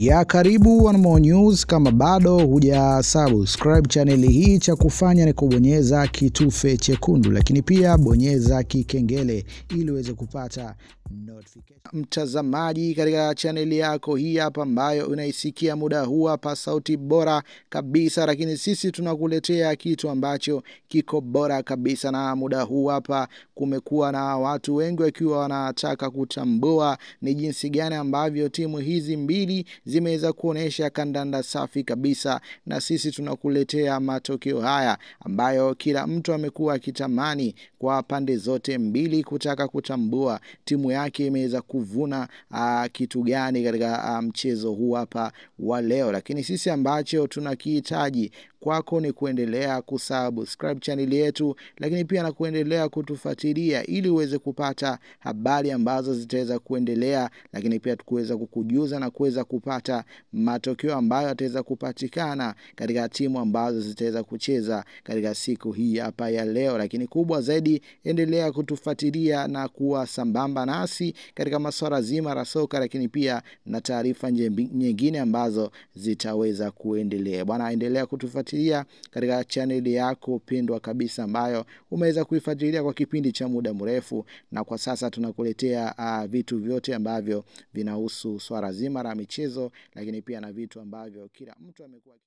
ya karibu One More News. Kama bado huja subscribe chaneli hii, cha kufanya ni kubonyeza kitufe chekundu, lakini pia bonyeza kikengele ili uweze kupata notification. Mtazamaji, katika chaneli yako hii hapa ambayo unaisikia muda huu hapa, sauti bora kabisa, lakini sisi tunakuletea kitu ambacho kiko bora kabisa. Na muda huu hapa, kumekuwa na watu wengi wakiwa wanataka kutambua ni jinsi gani ambavyo timu hizi mbili zimeweza kuonyesha kandanda safi kabisa, na sisi tunakuletea matokeo haya ambayo kila mtu amekuwa akitamani kwa pande zote mbili kutaka kutambua timu yake imeweza kuvuna a, ah, kitu gani katika ah, mchezo huu hapa wa leo, lakini sisi ambacho tunakihitaji kwako ni kuendelea kusubscribe chaneli yetu, lakini pia na kuendelea kutufuatilia ili uweze kupata habari ambazo zitaweza kuendelea, lakini pia tukuweza kukujuza na kuweza kupata kupata matokeo ambayo yataweza kupatikana katika timu ambazo zitaweza kucheza katika siku hii hapa ya leo. Lakini kubwa zaidi, endelea kutufuatilia na kuwa sambamba nasi katika masuala zima la soka, lakini pia na taarifa nyingine ambazo zitaweza kuendelea. Bwana, endelea kutufuatilia katika chaneli yako pendwa kabisa ambayo umeweza kuifuatilia kwa kipindi cha muda mrefu, na kwa sasa tunakuletea uh, vitu vyote ambavyo vinahusu swala zima la michezo mawazo, lakini pia na vitu ambavyo kila mtu amekuwa